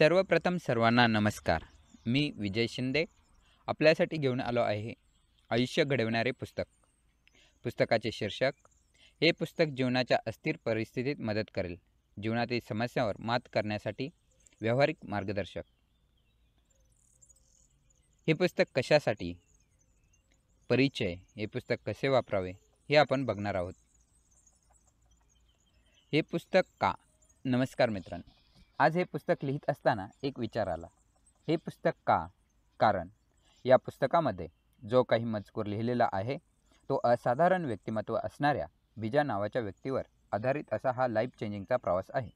सर्वप्रथम सर्वांना नमस्कार मी विजय शिंदे आपल्यासाठी घेऊन आलो आहे आयुष्य घडवणारे पुस्तक पुस्तकाचे शीर्षक हे पुस्तक जीवनाच्या अस्थिर परिस्थितीत मदत करेल जीवनातील समस्यांवर मात करण्यासाठी व्यावहारिक मार्गदर्शक हे पुस्तक कशासाठी परिचय हे पुस्तक कसे वापरावे हे आपण बघणार आहोत हे पुस्तक का नमस्कार मित्रांनो आज हे पुस्तक लिहित असताना एक विचार आला हे पुस्तक का कारण या पुस्तकामध्ये जो काही मजकूर लिहिलेला आहे तो असाधारण व्यक्तिमत्व असणाऱ्या बीजा नावाच्या व्यक्तीवर आधारित असा हा लाईफ चेंजिंगचा प्रवास आहे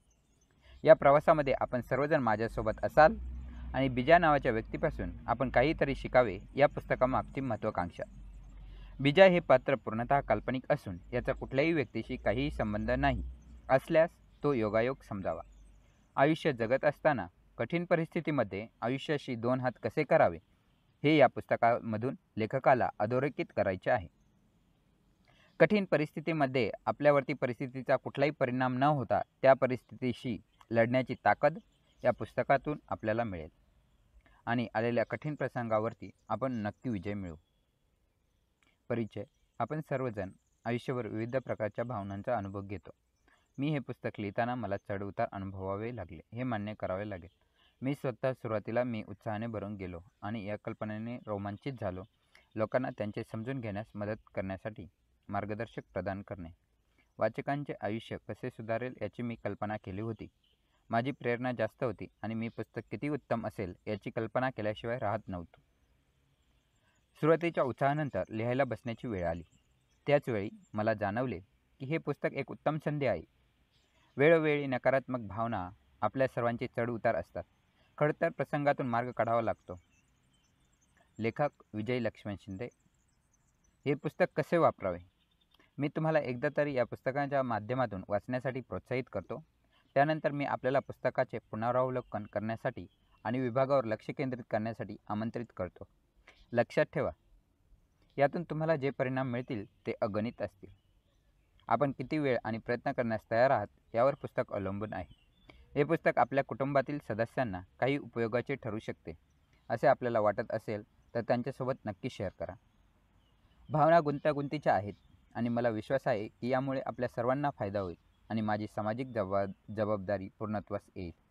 या प्रवासामध्ये आपण सर्वजण माझ्यासोबत असाल आणि बीजा नावाच्या व्यक्तीपासून आपण काहीतरी शिकावे या पुस्तकामागची महत्त्वाकांक्षा बिजा हे पात्र पूर्णतः काल्पनिक असून याचा कुठल्याही व्यक्तीशी काहीही संबंध नाही असल्यास तो योगायोग समजावा आयुष्य जगत असताना कठीण परिस्थितीमध्ये आयुष्याशी दोन हात कसे करावे हे या पुस्तकामधून लेखकाला अधोरेखित करायचे आहे कठीण परिस्थितीमध्ये आपल्यावरती परिस्थितीचा कुठलाही परिणाम न होता त्या परिस्थितीशी लढण्याची ताकद या पुस्तकातून आपल्याला मिळेल आणि आलेल्या कठीण प्रसंगावरती आपण नक्की विजय मिळू परिचय आपण सर्वजण आयुष्यावर विविध प्रकारच्या भावनांचा अनुभव घेतो मी हे पुस्तक लिहिताना मला चढउतार अनुभवावे लागले हे मान्य करावे लागेल मी स्वतः सुरुवातीला मी उत्साहाने भरून गेलो आणि या कल्पनेने रोमांचित झालो लोकांना त्यांचे समजून घेण्यास मदत करण्यासाठी मार्गदर्शक प्रदान करणे वाचकांचे आयुष्य कसे सुधारेल याची मी कल्पना केली होती माझी प्रेरणा जास्त होती आणि मी पुस्तक किती उत्तम असेल याची कल्पना केल्याशिवाय राहत नव्हतो सुरुवातीच्या उत्साहानंतर लिहायला बसण्याची वेळ आली त्याचवेळी मला जाणवले की हे पुस्तक एक उत्तम संधी आहे वेळोवेळी नकारात्मक भावना आपल्या सर्वांचे चढउतार असतात खडतर प्रसंगातून मार्ग काढावा लागतो लेखक विजय लक्ष्मण शिंदे हे पुस्तक कसे वापरावे मी तुम्हाला एकदा तरी या पुस्तकाच्या माध्यमातून वाचण्यासाठी प्रोत्साहित करतो त्यानंतर मी आपल्याला पुस्तकाचे पुनरावलोकन करण्यासाठी आणि विभागावर लक्ष केंद्रित करण्यासाठी आमंत्रित करतो लक्षात ठेवा यातून तुम्हाला जे परिणाम मिळतील ते अगणित असतील आपण किती वेळ आणि प्रयत्न करण्यास तयार आहात यावर पुस्तक अवलंबून आहे हे पुस्तक आपल्या कुटुंबातील सदस्यांना काही उपयोगाचे ठरू शकते असे आपल्याला वाटत असेल तर त्यांच्यासोबत नक्की शेअर करा भावना गुंतागुंतीच्या आहेत आणि मला विश्वास आहे की यामुळे आपल्या सर्वांना फायदा होईल आणि माझी सामाजिक जबा जबाबदारी पूर्णत्वास येईल